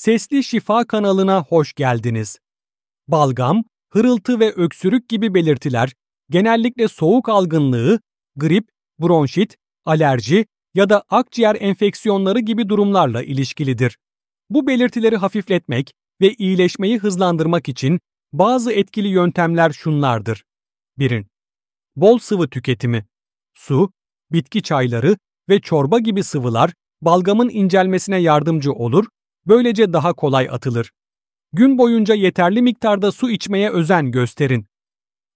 Sesli Şifa kanalına hoş geldiniz. Balgam, hırıltı ve öksürük gibi belirtiler genellikle soğuk algınlığı, grip, bronşit, alerji ya da akciğer enfeksiyonları gibi durumlarla ilişkilidir. Bu belirtileri hafifletmek ve iyileşmeyi hızlandırmak için bazı etkili yöntemler şunlardır. 1. Bol sıvı tüketimi. Su, bitki çayları ve çorba gibi sıvılar balgamın incelmesine yardımcı olur Böylece daha kolay atılır. Gün boyunca yeterli miktarda su içmeye özen gösterin.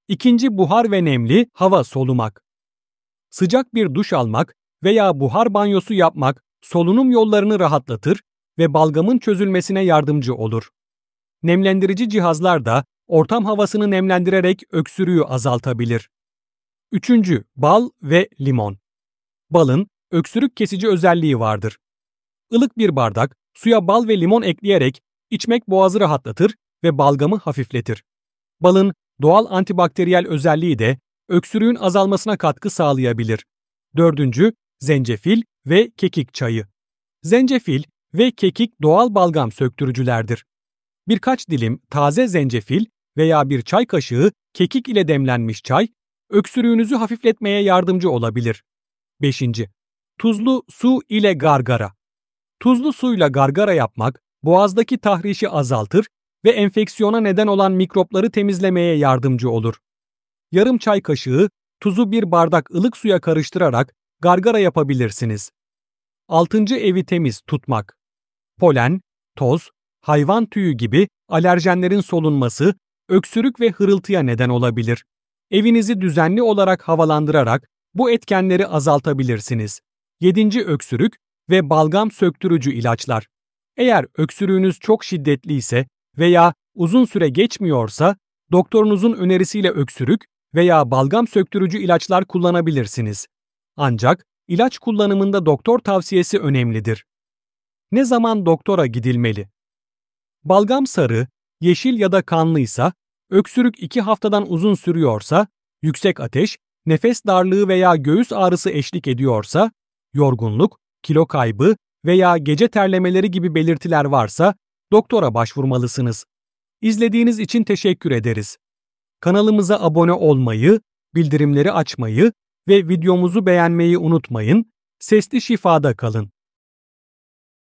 İkinci buhar ve nemli hava solumak. Sıcak bir duş almak veya buhar banyosu yapmak solunum yollarını rahatlatır ve balgamın çözülmesine yardımcı olur. Nemlendirici cihazlar da ortam havasını nemlendirerek öksürüğü azaltabilir. Üçüncü, bal ve limon. Balın öksürük kesici özelliği vardır. Ilık bir bardak Suya bal ve limon ekleyerek içmek boğazı rahatlatır ve balgamı hafifletir. Balın doğal antibakteriyel özelliği de öksürüğün azalmasına katkı sağlayabilir. Dördüncü, zencefil ve kekik çayı. Zencefil ve kekik doğal balgam söktürücülerdir. Birkaç dilim taze zencefil veya bir çay kaşığı kekik ile demlenmiş çay, öksürüğünüzü hafifletmeye yardımcı olabilir. 5. Tuzlu su ile gargara. Tuzlu suyla gargara yapmak boğazdaki tahrişi azaltır ve enfeksiyona neden olan mikropları temizlemeye yardımcı olur. Yarım çay kaşığı tuzu bir bardak ılık suya karıştırarak gargara yapabilirsiniz. 6. Evi temiz tutmak. Polen, toz, hayvan tüyü gibi alerjenlerin solunması, öksürük ve hırıltıya neden olabilir. Evinizi düzenli olarak havalandırarak bu etkenleri azaltabilirsiniz. 7. Öksürük, ve balgam söktürücü ilaçlar. Eğer öksürüğünüz çok şiddetli ise veya uzun süre geçmiyorsa doktorunuzun önerisiyle öksürük veya balgam söktürücü ilaçlar kullanabilirsiniz. Ancak ilaç kullanımında doktor tavsiyesi önemlidir. Ne zaman doktora gidilmeli? Balgam sarı, yeşil ya da kanlıysa, öksürük 2 haftadan uzun sürüyorsa, yüksek ateş, nefes darlığı veya göğüs ağrısı eşlik ediyorsa, yorgunluk, kilo kaybı veya gece terlemeleri gibi belirtiler varsa doktora başvurmalısınız. İzlediğiniz için teşekkür ederiz. Kanalımıza abone olmayı, bildirimleri açmayı ve videomuzu beğenmeyi unutmayın. Sesli şifada kalın.